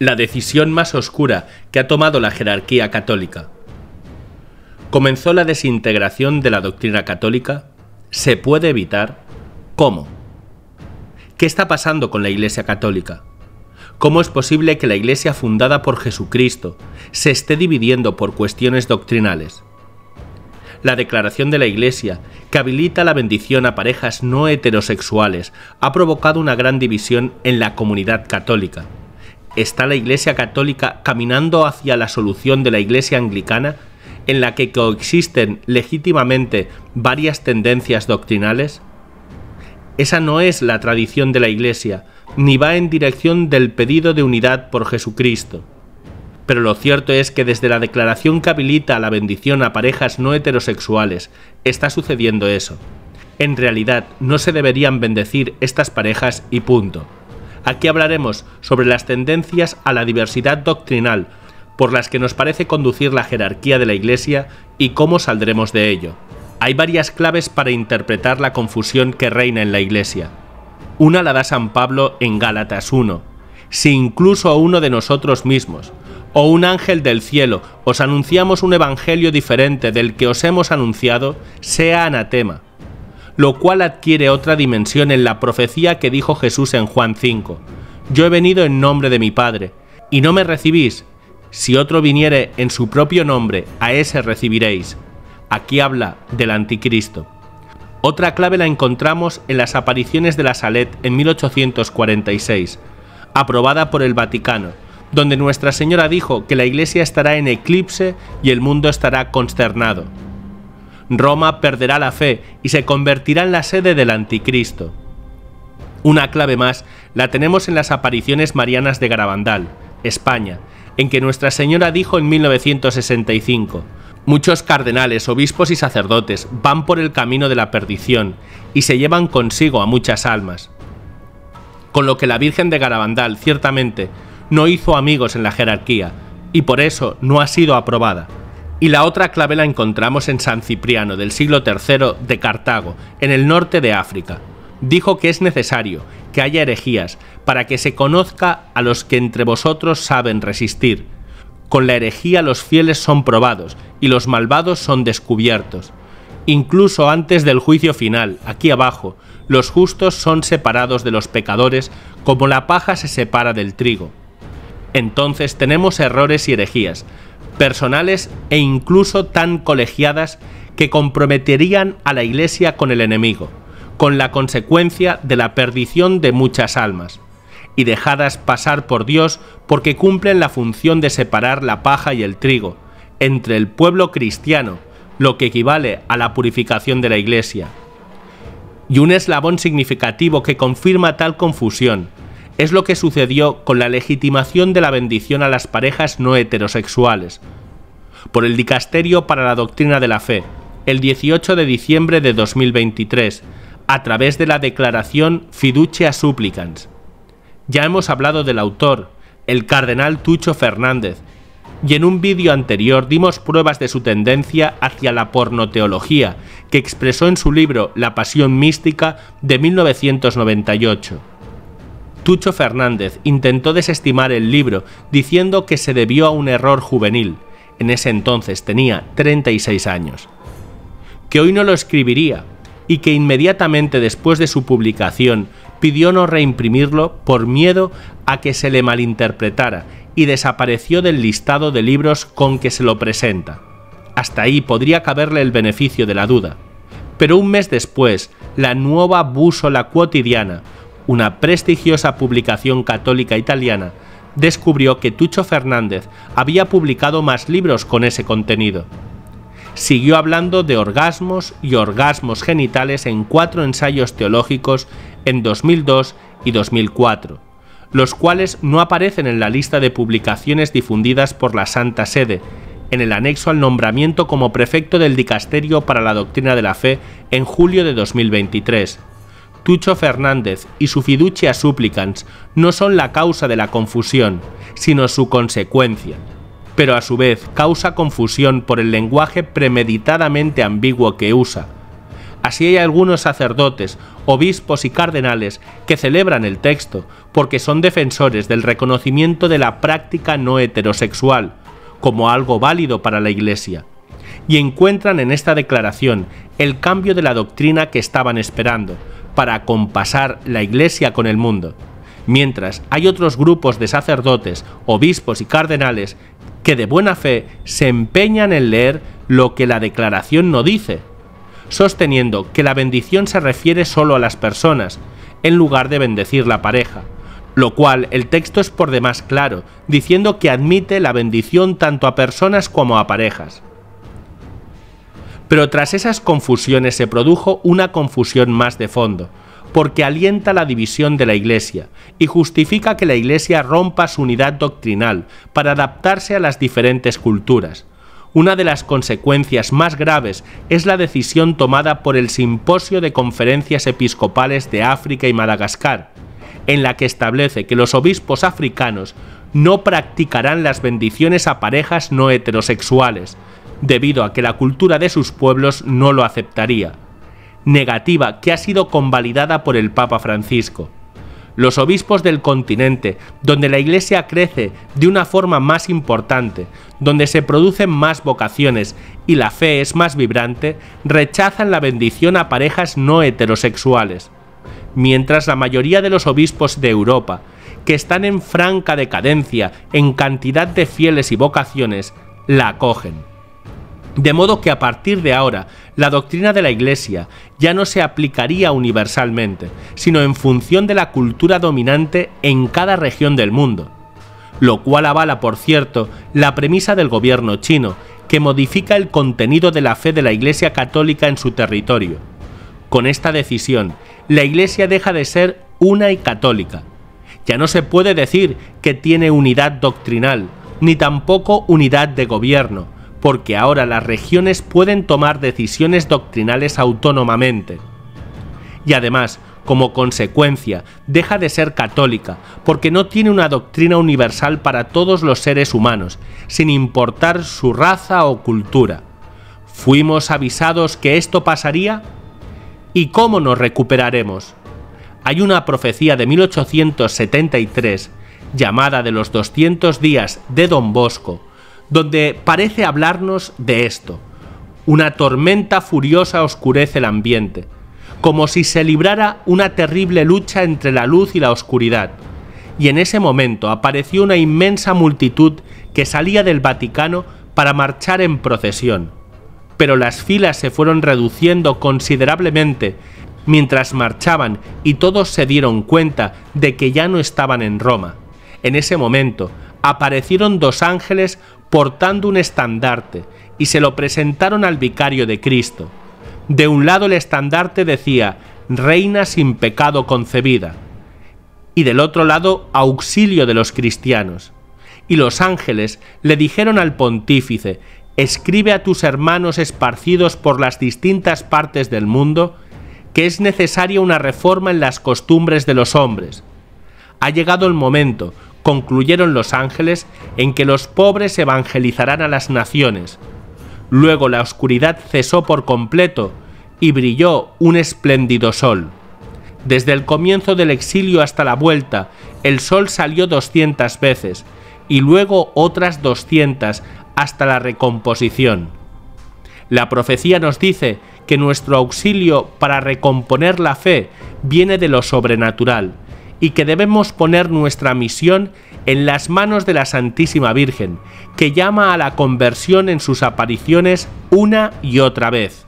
la decisión más oscura que ha tomado la jerarquía católica. Comenzó la desintegración de la doctrina católica. ¿Se puede evitar? ¿Cómo? ¿Qué está pasando con la Iglesia católica? ¿Cómo es posible que la Iglesia fundada por Jesucristo se esté dividiendo por cuestiones doctrinales? La declaración de la Iglesia, que habilita la bendición a parejas no heterosexuales, ha provocado una gran división en la comunidad católica está la Iglesia Católica caminando hacia la solución de la Iglesia Anglicana, en la que coexisten legítimamente varias tendencias doctrinales? Esa no es la tradición de la Iglesia, ni va en dirección del pedido de unidad por Jesucristo. Pero lo cierto es que desde la declaración que habilita la bendición a parejas no heterosexuales, está sucediendo eso. En realidad, no se deberían bendecir estas parejas y punto. Aquí hablaremos sobre las tendencias a la diversidad doctrinal por las que nos parece conducir la jerarquía de la Iglesia y cómo saldremos de ello. Hay varias claves para interpretar la confusión que reina en la Iglesia. Una la da San Pablo en Gálatas 1. Si incluso a uno de nosotros mismos, o un ángel del cielo, os anunciamos un evangelio diferente del que os hemos anunciado, sea anatema lo cual adquiere otra dimensión en la profecía que dijo Jesús en Juan 5. Yo he venido en nombre de mi Padre, y no me recibís. Si otro viniere en su propio nombre, a ese recibiréis. Aquí habla del anticristo. Otra clave la encontramos en las apariciones de la Salet en 1846, aprobada por el Vaticano, donde Nuestra Señora dijo que la Iglesia estará en eclipse y el mundo estará consternado. Roma perderá la fe y se convertirá en la sede del anticristo. Una clave más la tenemos en las apariciones marianas de Garabandal, España, en que Nuestra Señora dijo en 1965, Muchos cardenales, obispos y sacerdotes van por el camino de la perdición y se llevan consigo a muchas almas. Con lo que la Virgen de Garabandal ciertamente no hizo amigos en la jerarquía y por eso no ha sido aprobada y la otra clave la encontramos en San Cipriano del siglo III de Cartago, en el norte de África. Dijo que es necesario que haya herejías para que se conozca a los que entre vosotros saben resistir. Con la herejía los fieles son probados y los malvados son descubiertos. Incluso antes del juicio final, aquí abajo, los justos son separados de los pecadores como la paja se separa del trigo. Entonces tenemos errores y herejías, personales e incluso tan colegiadas que comprometerían a la Iglesia con el enemigo, con la consecuencia de la perdición de muchas almas, y dejadas pasar por Dios porque cumplen la función de separar la paja y el trigo, entre el pueblo cristiano, lo que equivale a la purificación de la Iglesia. Y un eslabón significativo que confirma tal confusión es lo que sucedió con la legitimación de la bendición a las parejas no heterosexuales, por el Dicasterio para la Doctrina de la Fe, el 18 de diciembre de 2023, a través de la declaración Fiducia Supplicans. Ya hemos hablado del autor, el cardenal Tucho Fernández, y en un vídeo anterior dimos pruebas de su tendencia hacia la pornoteología, que expresó en su libro La Pasión Mística de 1998. Tucho Fernández intentó desestimar el libro diciendo que se debió a un error juvenil. En ese entonces tenía 36 años. Que hoy no lo escribiría y que inmediatamente después de su publicación pidió no reimprimirlo por miedo a que se le malinterpretara y desapareció del listado de libros con que se lo presenta. Hasta ahí podría caberle el beneficio de la duda. Pero un mes después, la nueva búsola cotidiana una prestigiosa publicación católica italiana, descubrió que Tucho Fernández había publicado más libros con ese contenido. Siguió hablando de orgasmos y orgasmos genitales en cuatro ensayos teológicos en 2002 y 2004, los cuales no aparecen en la lista de publicaciones difundidas por la Santa Sede, en el anexo al nombramiento como prefecto del Dicasterio para la Doctrina de la Fe en julio de 2023 Tucho Fernández y su fiducia supplicans no son la causa de la confusión, sino su consecuencia, pero a su vez causa confusión por el lenguaje premeditadamente ambiguo que usa. Así hay algunos sacerdotes, obispos y cardenales que celebran el texto porque son defensores del reconocimiento de la práctica no heterosexual como algo válido para la Iglesia y encuentran en esta declaración el cambio de la doctrina que estaban esperando, para compasar la Iglesia con el mundo, mientras hay otros grupos de sacerdotes, obispos y cardenales que de buena fe se empeñan en leer lo que la declaración no dice, sosteniendo que la bendición se refiere solo a las personas, en lugar de bendecir la pareja, lo cual el texto es por demás claro, diciendo que admite la bendición tanto a personas como a parejas. Pero tras esas confusiones se produjo una confusión más de fondo, porque alienta la división de la Iglesia y justifica que la Iglesia rompa su unidad doctrinal para adaptarse a las diferentes culturas. Una de las consecuencias más graves es la decisión tomada por el Simposio de Conferencias Episcopales de África y Madagascar, en la que establece que los obispos africanos no practicarán las bendiciones a parejas no heterosexuales, debido a que la cultura de sus pueblos no lo aceptaría. Negativa que ha sido convalidada por el Papa Francisco. Los obispos del continente, donde la Iglesia crece de una forma más importante, donde se producen más vocaciones y la fe es más vibrante, rechazan la bendición a parejas no heterosexuales. Mientras la mayoría de los obispos de Europa, que están en franca decadencia en cantidad de fieles y vocaciones, la acogen. De modo que a partir de ahora, la doctrina de la Iglesia ya no se aplicaría universalmente, sino en función de la cultura dominante en cada región del mundo. Lo cual avala, por cierto, la premisa del gobierno chino, que modifica el contenido de la fe de la Iglesia católica en su territorio. Con esta decisión, la Iglesia deja de ser una y católica. Ya no se puede decir que tiene unidad doctrinal, ni tampoco unidad de gobierno, porque ahora las regiones pueden tomar decisiones doctrinales autónomamente. Y además, como consecuencia, deja de ser católica, porque no tiene una doctrina universal para todos los seres humanos, sin importar su raza o cultura. ¿Fuimos avisados que esto pasaría? ¿Y cómo nos recuperaremos? Hay una profecía de 1873, llamada de los 200 días de Don Bosco, donde parece hablarnos de esto. Una tormenta furiosa oscurece el ambiente, como si se librara una terrible lucha entre la luz y la oscuridad. Y en ese momento apareció una inmensa multitud que salía del Vaticano para marchar en procesión. Pero las filas se fueron reduciendo considerablemente mientras marchaban y todos se dieron cuenta de que ya no estaban en Roma. En ese momento aparecieron dos ángeles portando un estandarte, y se lo presentaron al vicario de Cristo. De un lado el estandarte decía, Reina sin pecado concebida, y del otro lado, Auxilio de los cristianos. Y los ángeles le dijeron al pontífice, Escribe a tus hermanos esparcidos por las distintas partes del mundo, que es necesaria una reforma en las costumbres de los hombres. Ha llegado el momento concluyeron los ángeles en que los pobres evangelizarán a las naciones. Luego la oscuridad cesó por completo y brilló un espléndido sol. Desde el comienzo del exilio hasta la vuelta, el sol salió 200 veces y luego otras 200 hasta la recomposición. La profecía nos dice que nuestro auxilio para recomponer la fe viene de lo sobrenatural y que debemos poner nuestra misión en las manos de la Santísima Virgen, que llama a la conversión en sus apariciones una y otra vez.